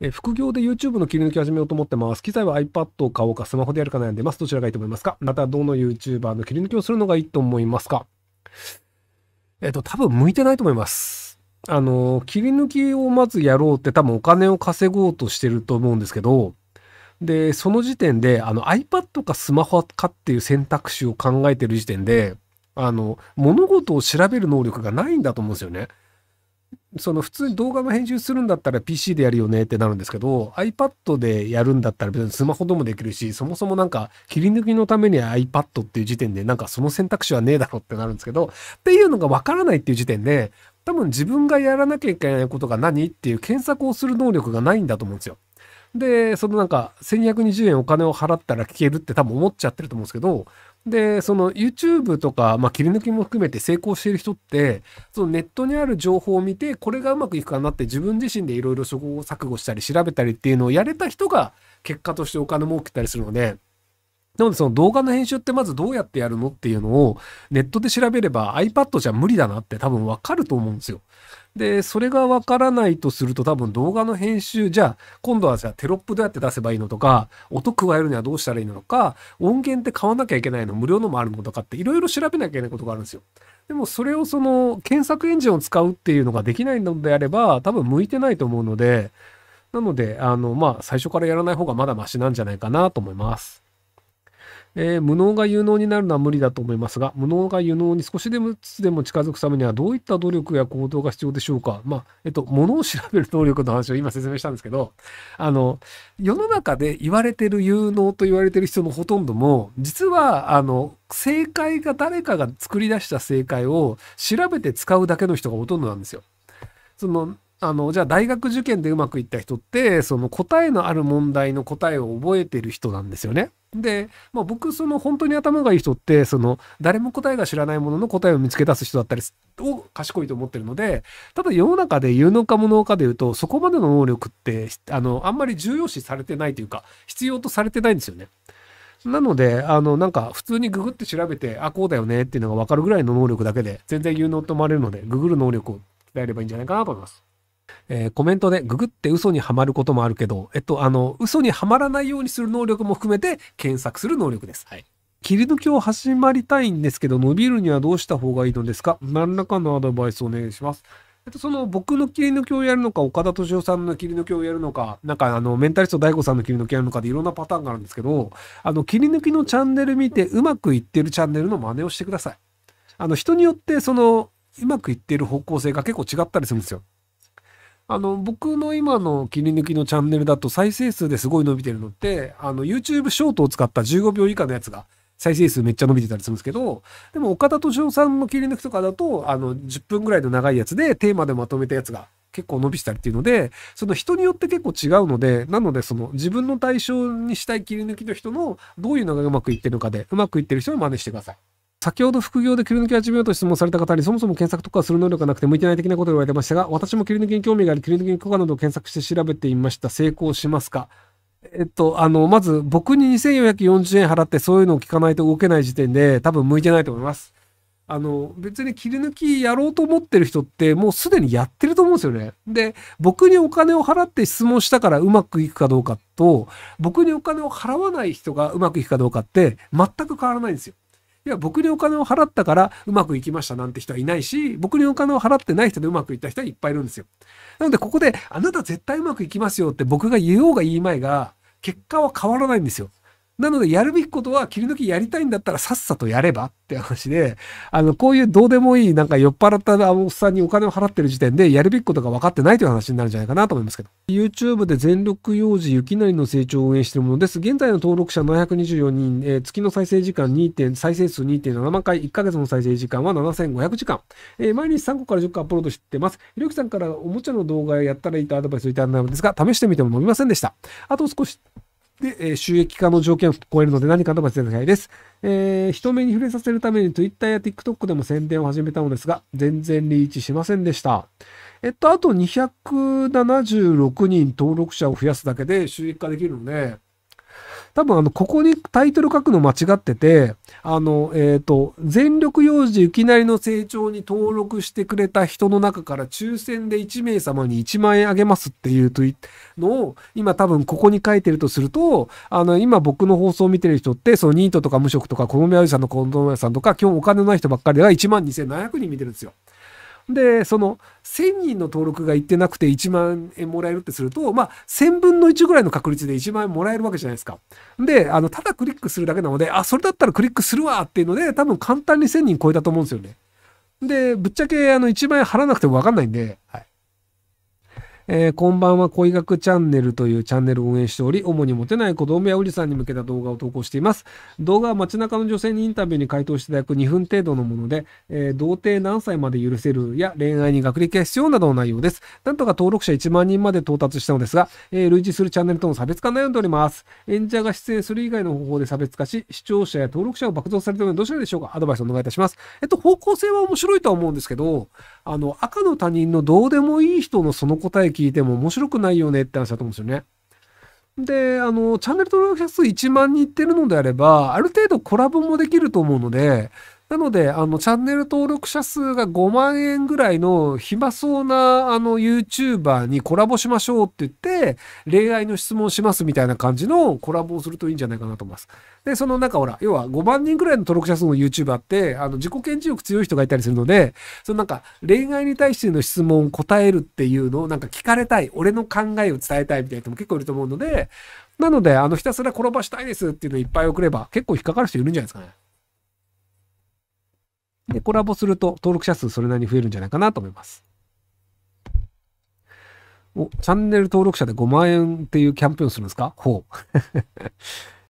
え副業で YouTube の切り抜き始めようと思ってます。機材は iPad を買おうか、スマホでやるか悩んでます。どちらがいいと思いますかまた、どの YouTuber の切り抜きをするのがいいと思いますかえっ、と、多分向いてないと思います。あの、切り抜きをまずやろうって多分お金を稼ごうとしてると思うんですけど、で、その時点で、あの iPad かスマホかっていう選択肢を考えてる時点で、あの、物事を調べる能力がないんだと思うんですよね。その普通に動画の編集するんだったら PC でやるよねってなるんですけど iPad でやるんだったら別にスマホでもできるしそもそもなんか切り抜きのために iPad っていう時点でなんかその選択肢はねえだろってなるんですけどっていうのがわからないっていう時点で多分自分がやらなきゃいけないことが何っていう検索をする能力がないんだと思うんですよ。で、そのなんか1220円お金を払ったら聞けるって多分思っちゃってると思うんですけど、で、その YouTube とか、まあ、切り抜きも含めて成功している人って、そのネットにある情報を見て、これがうまくいくかなって自分自身でいろいろ試行錯誤したり調べたりっていうのをやれた人が結果としてお金儲けたりするので、なのでその動画の編集ってまずどうやってやるのっていうのをネットで調べれば iPad じゃ無理だなって多分わかると思うんですよ。で、それがわからないとすると多分動画の編集、じゃあ今度はじゃあテロップどうやって出せばいいのとか、音加えるにはどうしたらいいのとか、音源って買わなきゃいけないの、無料のもあるのとかっていろいろ調べなきゃいけないことがあるんですよ。でもそれをその検索エンジンを使うっていうのができないのであれば多分向いてないと思うので、なので、あの、まあ最初からやらない方がまだマシなんじゃないかなと思います。えー、無能が有能になるのは無理だと思いますが、無能が有能に少しでもつでも近づくためにはどういった努力や行動が必要でしょうか。まあ、えっと、ものを調べる能力の話を今説明したんですけど、あの、世の中で言われてる有能と言われてる人のほとんども、実は、あの、正解が誰かが作り出した正解を調べて使うだけの人がほとんどなんですよ。その、あの、じゃあ大学受験でうまくいった人って、その答えのある問題の答えを覚えてる人なんですよね。で、まあ、僕、その本当に頭がいい人って、その誰も答えが知らないものの答えを見つけ出す人だったりを賢いと思ってるので、ただ世の中で有能か無能かでいうと、そこまでの能力って、あの、あんまり重要視されてないというか、必要とされてないんですよね。なので、あの、なんか、普通にググって調べて、あ、こうだよねっていうのが分かるぐらいの能力だけで、全然有能と思われるので、ググる能力を鍛えればいいんじゃないかなと思います。えー、コメントでググって嘘にはまることもあるけど、えっと、あの、嘘にはまらないようにする能力も含めて検索する能力です。はい。切り抜きを始まりたいんですけど、伸びるにはどうした方がいいのですか何らかのアドバイスをお願いします。えっと、その僕の切り抜きをやるのか、岡田敏夫さんの切り抜きをやるのか、なんかあの、メンタリスト大悟さんの切り抜きをやるのかでいろんなパターンがあるんですけど、あの、切り抜きのチャンネル見て、うまくいってるチャンネルの真似をしてください。あの、人によって、その、うまくいってる方向性が結構違ったりするんですよ。あの、僕の今の切り抜きのチャンネルだと再生数ですごい伸びてるのって、あの、YouTube ショートを使った15秒以下のやつが再生数めっちゃ伸びてたりするんですけど、でも岡田敏夫さんの切り抜きとかだと、あの、10分ぐらいの長いやつでテーマでまとめたやつが結構伸びてたりっていうので、その人によって結構違うので、なのでその自分の対象にしたい切り抜きの人のどういうのがうまくいってるのかで、うまくいってる人を真似してください。先ほど副業で切り抜き始めようと質問された方にそもそも検索とかする能力がなくて向いてない的なことを言われてましたが、私も切り抜きに興味があり、切り抜きに許可などを検索して調べてみました。成功しますかえっと、あの、まず僕に2440円払ってそういうのを聞かないと動けない時点で多分向いてないと思います。あの、別に切り抜きやろうと思ってる人ってもうすでにやってると思うんですよね。で、僕にお金を払って質問したからうまくいくかどうかと、僕にお金を払わない人がうまくいくかどうかって全く変わらないんですよ。いや、僕にお金を払ったからうまくいきましたなんて人はいないし、僕にお金を払ってない人でうまくいった人はいっぱいいるんですよ。なので、ここで、あなた絶対うまくいきますよって僕が言おうが言いまいが、結果は変わらないんですよ。なので、やるべきことは、切り抜きやりたいんだったら、さっさとやればって話で、あの、こういうどうでもいい、なんか酔っ払ったおっさんにお金を払ってる時点で、やるべきことが分かってないという話になるんじゃないかなと思いますけど。YouTube で全力幼児雪なりの成長を応援しているものです。現在の登録者724人、えー、月の再生時間2点、再生数2.7万回、1ヶ月の再生時間は7500時間。えー、毎日3個から10個アップロードしてます。ひろきさんからおもちゃの動画やったらいいとアドバイスをいただいたのですが、試してみても伸びませんでした。あと少しで、えー、収益化の条件を超えるので何かの間違いです。えー、人目に触れさせるために Twitter や TikTok でも宣伝を始めたのですが、全然リーチしませんでした。えっと、あと276人登録者を増やすだけで収益化できるので、多分あの、ここにタイトル書くの間違ってて、あの、えっ、ー、と、全力幼児いきなりの成長に登録してくれた人の中から抽選で1名様に1万円あげますっていうといのを、今多分ここに書いてるとすると、あの、今僕の放送を見てる人って、そのニートとか無職とか、子供屋さんの子供さんとか、今日お金のない人ばっかりでは1万2700人見てるんですよ。で、その1000人の登録がいってなくて1万円もらえるってすると、まあ1000分の1ぐらいの確率で1万円もらえるわけじゃないですか。で、あの、ただクリックするだけなので、あ、それだったらクリックするわっていうので、多分簡単に1000人超えたと思うんですよね。で、ぶっちゃけあの1万円払わなくてもわかんないんで、はい。えー、こんばんは、恋学チャンネルというチャンネルを運営しており、主にモテない子供やおじさんに向けた動画を投稿しています。動画は街中の女性にインタビューに回答していただく2分程度のもので、えー、童貞何歳まで許せるや恋愛に学歴が必要などの内容です。なんとか登録者1万人まで到達したのですが、えー、類似するチャンネルとの差別化悩んでおります。演者が出演する以外の方法で差別化し、視聴者や登録者を爆増されているのはどちらでしょうかアドバイスをお願いいたします。えっと、方向性は面白いとは思うんですけど、あの、赤の他人のどうでもいい人のその答え聞いても面白くないよねって話だと思うんですよね。で、あの、チャンネル登録者数1万人いってるのであれば、ある程度コラボもできると思うので、なので、あの、チャンネル登録者数が5万円ぐらいの暇そうな、あの、YouTuber にコラボしましょうって言って、恋愛の質問しますみたいな感じのコラボをするといいんじゃないかなと思います。で、そのなんかほら、要は5万人ぐらいの登録者数の YouTuber って、あの、自己顕示欲強い人がいたりするので、そのなんか、恋愛に対しての質問を答えるっていうのをなんか聞かれたい、俺の考えを伝えたいみたいな人も結構いると思うので、なので、あの、ひたすら転ばしたいですっていうのをいっぱい送れば、結構引っかかる人いるんじゃないですかね。で、コラボすると登録者数それなりに増えるんじゃないかなと思います。お、チャンネル登録者で5万円っていうキャンペーンするんですかほう。